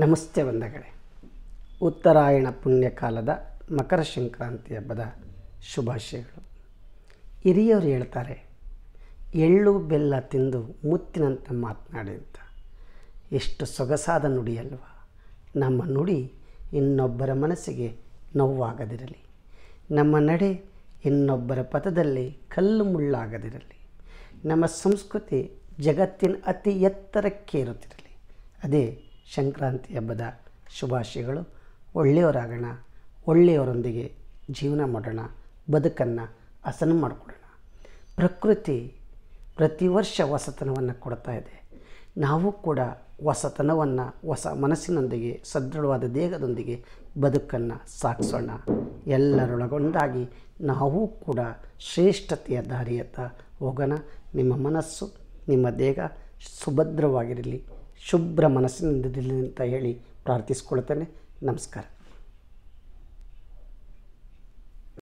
ನಮಸ್ತೆ ಬಂಧಗಳೇ ಉತ್ತರಾಯಣ ಪುಣ್ಯಕಾಲದ ಮಕರ ಸಂಕ್ರಾಂತಿ ಹಬ್ಬದ ಶುಭಾಶಯಗಳು ಹಿರಿಯವರು ಹೇಳ್ತಾರೆ ಎಳ್ಳು ಬೆಲ್ಲ ತಿಂದು ಮುತ್ತಿನಂತ ಮಾತನಾಡಿ ಅಂತ ಎಷ್ಟು ಸೊಗಸಾದ ನುಡಿಯಲ್ವ ನಮ್ಮ ನುಡಿ ಇನ್ನೊಬ್ಬರ ಮನಸ್ಸಿಗೆ ನೋವಾಗದಿರಲಿ ನಮ್ಮ ನಡೆ ಇನ್ನೊಬ್ಬರ ಪಥದಲ್ಲಿ ಕಲ್ಲು ಮುಳ್ಳಾಗದಿರಲಿ ನಮ್ಮ ಸಂಸ್ಕೃತಿ ಜಗತ್ತಿನ ಅತಿ ಎತ್ತರಕ್ಕೇರುತ್ತಿರಲಿ ಅದೇ ಸಂಕ್ರಾಂತಿ ಹಬ್ಬದ ಶುಭಾಶಯಗಳು ಒಳ್ಳೆಯವರಾಗೋಣ ಒಳ್ಳೆಯವರೊಂದಿಗೆ ಜೀವನ ಮಾಡೋಣ ಬದುಕನ್ನು ಹಸನ ಮಾಡಿಕೊಡೋಣ ಪ್ರಕೃತಿ ಪ್ರತಿ ವರ್ಷ ಹೊಸತನವನ್ನು ಕೊಡ್ತಾ ಇದೆ ನಾವು ಕೂಡ ಹೊಸತನವನ್ನು ಹೊಸ ಮನಸ್ಸಿನೊಂದಿಗೆ ಸದೃಢವಾದ ದೇಹದೊಂದಿಗೆ ಬದುಕನ್ನು ಸಾಗಿಸೋಣ ಎಲ್ಲರೊಳಗೊಂಡಾಗಿ ನಾವು ಕೂಡ ಶ್ರೇಷ್ಠತೆಯ ದಾರಿಯತ್ತ ಹೋಗೋಣ ನಿಮ್ಮ ಮನಸ್ಸು ನಿಮ್ಮ ದೇಹ ಸುಭದ್ರವಾಗಿರಲಿ ಶುಭ್ರ ಮನಸ್ಸಿನಿಂದ ಅಂತ ಹೇಳಿ ಪ್ರಾರ್ಥಿಸ್ಕೊಳ್ತೇನೆ ನಮಸ್ಕಾರ